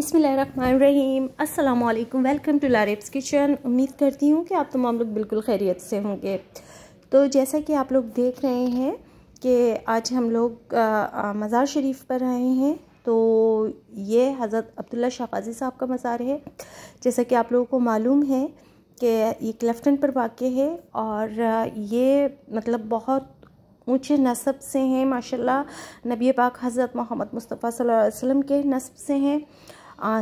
बिसमीम अस्सलाम वालेकुम वेलकम टू लारेब्स किचन उम्मीद करती हूँ कि आप तमाम लोग बिल्कुल खैरियत से होंगे तो जैसा कि आप लोग देख रहे हैं कि आज हम लोग मज़ार शरीफ पर आए हैं तो ये हज़रत अब्दुल्ला शाह काजी साहब का मज़ार है जैसा कि आप लोगों को मालूम है कि ये क्लेफ्टन पर वाक़ है और ये मतलब बहुत ऊँचे नस्ब से हैं माशाल्लाह नबी पाक हज़रत मोहम्मद मुस्तफ़ा सल्लल्लाहु अलैहि वसल्लम के नस्ब से हैं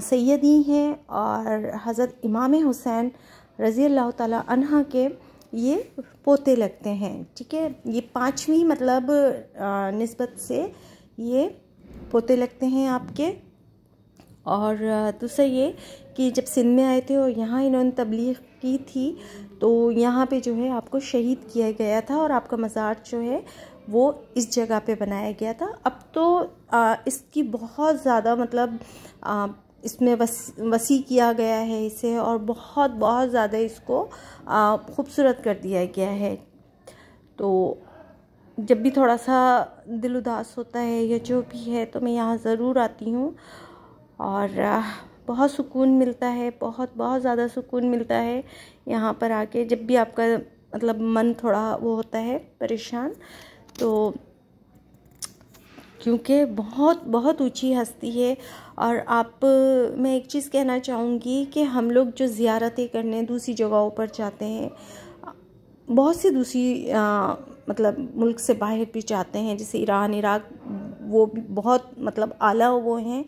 सैदी हैं और हज़रत इमाम हुसैन रज़ी अल्लाह तह के ये पोते लगते हैं ठीक है ये पाँचवीं मतलब नस्बत से ये पोते लगते हैं आपके और दूसरा ये कि जब सिंध में आए थे और यहाँ इन्होंने तबलीग की थी तो यहाँ पे जो है आपको शहीद किया गया था और आपका मज़ार जो है वो इस जगह पे बनाया गया था अब तो आ, इसकी बहुत ज़्यादा मतलब आ, इसमें वस वसी किया गया है इसे और बहुत बहुत ज़्यादा इसको खूबसूरत कर दिया गया है तो जब भी थोड़ा सा दिल उदास होता है या जो भी है तो मैं यहाँ ज़रूर आती हूँ और बहुत सुकून मिलता है बहुत बहुत ज़्यादा सुकून मिलता है यहाँ पर आके जब भी आपका मतलब मन थोड़ा वो होता है परेशान तो क्योंकि बहुत बहुत ऊंची हस्ती है और आप मैं एक चीज़ कहना चाहूँगी कि हम लोग जो ज़्यारतें करने दूसरी जगहों पर जाते हैं बहुत सी दूसरी मतलब मुल्क से बाहर भी जाते हैं जैसे ईरान इराक वो भी बहुत मतलब आला वो हैं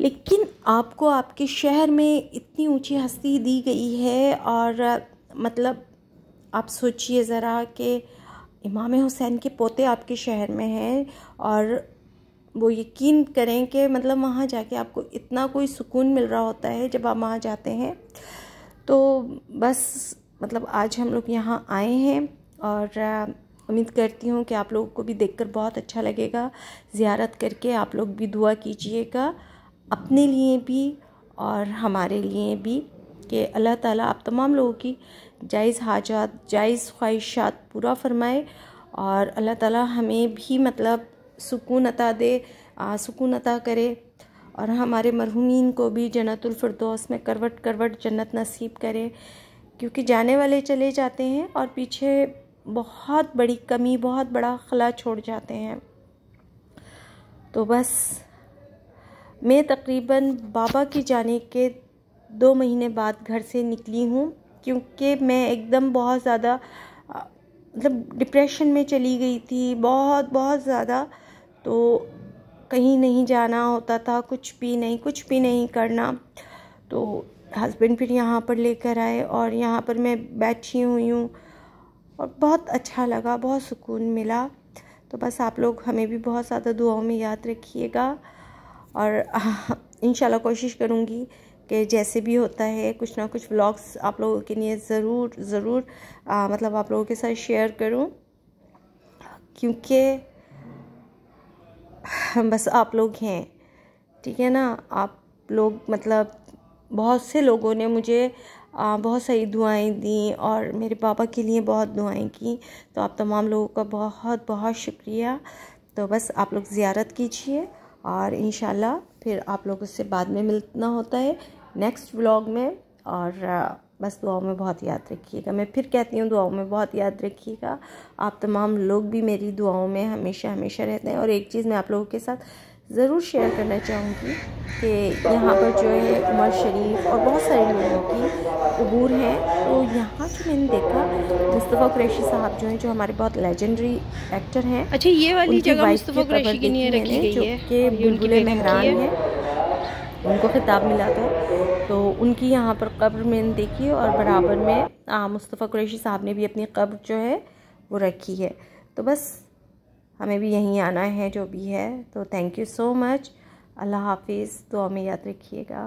लेकिन आपको आपके शहर में इतनी ऊंची हस्ती दी गई है और मतलब आप सोचिए ज़रा कि इमाम हुसैन के पोते आपके शहर में हैं और वो यकीन करें कि मतलब वहाँ जाके आपको इतना कोई सुकून मिल रहा होता है जब आप वहाँ जाते हैं तो बस मतलब आज हम लोग यहाँ आए हैं और उम्मीद करती हूँ कि आप लोगों को भी देखकर बहुत अच्छा लगेगा ज़्यारत करके आप लोग भी दुआ कीजिएगा अपने लिए भी और हमारे लिए भी कि अल्लाह ताला आप तमाम लोगों की जायज़ हाजात जायज़ ख्वाहिशात पूरा फरमाए और अल्लाह ताला हमें भी मतलब सुकून अता दे आ, सुकून अता करे और हमारे मरहूमिन को भी जन्नतफरदोस में करवट करवट जन्नत नसीब करे क्योंकि जाने वाले चले जाते हैं और पीछे बहुत बड़ी कमी बहुत बड़ा खला छोड़ जाते हैं तो बस मैं तकरीबन बाबा की जाने के दो महीने बाद घर से निकली हूँ क्योंकि मैं एकदम बहुत ज़्यादा मतलब डिप्रेशन में चली गई थी बहुत बहुत ज़्यादा तो कहीं नहीं जाना होता था कुछ भी नहीं कुछ भी नहीं करना तो हस्बैंड फिर यहाँ पर लेकर आए और यहाँ पर मैं बैठी हुई हूँ और बहुत अच्छा लगा बहुत सुकून मिला तो बस आप लोग हमें भी बहुत ज़्यादा दुआओं में याद रखिएगा और इन कोशिश करूँगी कि जैसे भी होता है कुछ ना कुछ व्लॉग्स आप लोगों के लिए ज़रूर ज़रूर मतलब आप लोगों के साथ शेयर करूं क्योंकि बस आप लोग हैं ठीक है ना आप लोग मतलब बहुत से लोगों ने मुझे आ, बहुत सही दुआएं दी और मेरे पापा के लिए बहुत दुआएं की तो आप तमाम लोगों का बहुत बहुत शुक्रिया तो बस आप लोग ज़्यारत कीजिए और इन फिर आप लोगों से बाद में मिलना होता है नेक्स्ट व्लॉग में और बस दुआओं में बहुत याद रखिएगा मैं फिर कहती हूँ दुआओं में बहुत याद रखिएगा आप तमाम लोग भी मेरी दुआओं में हमेशा हमेशा रहते हैं और एक चीज़ मैं आप लोगों के साथ ज़रूर शेयर करना चाहूँगी कि यहाँ पर जो है उमर शरीफ और बहुत सारे लोगों की अबूर हैं तो यहाँ जो मैंने देखा मुस्तफ़ा कुरैशी साहब जो हैं जो हमारे बहुत लेजेंडरी एक्टर हैं अच्छा ये वाली जगह मुस्तफ़ा कुरैशी की नहीं रखी गई है जो कि हाँ, बुलबुल मेहरान हैं उनको खिताब मिला था तो उनकी यहाँ पर कब्र मैंने देखी और बराबर में हाँ, मुस्तफ़ा कुरैशी साहब ने भी अपनी कब्र जो है वो रखी है तो बस हमें भी यहीं आना है जो भी है तो थैंक यू सो मच अल्लाह हाफिज़ दुआ में याद रखिएगा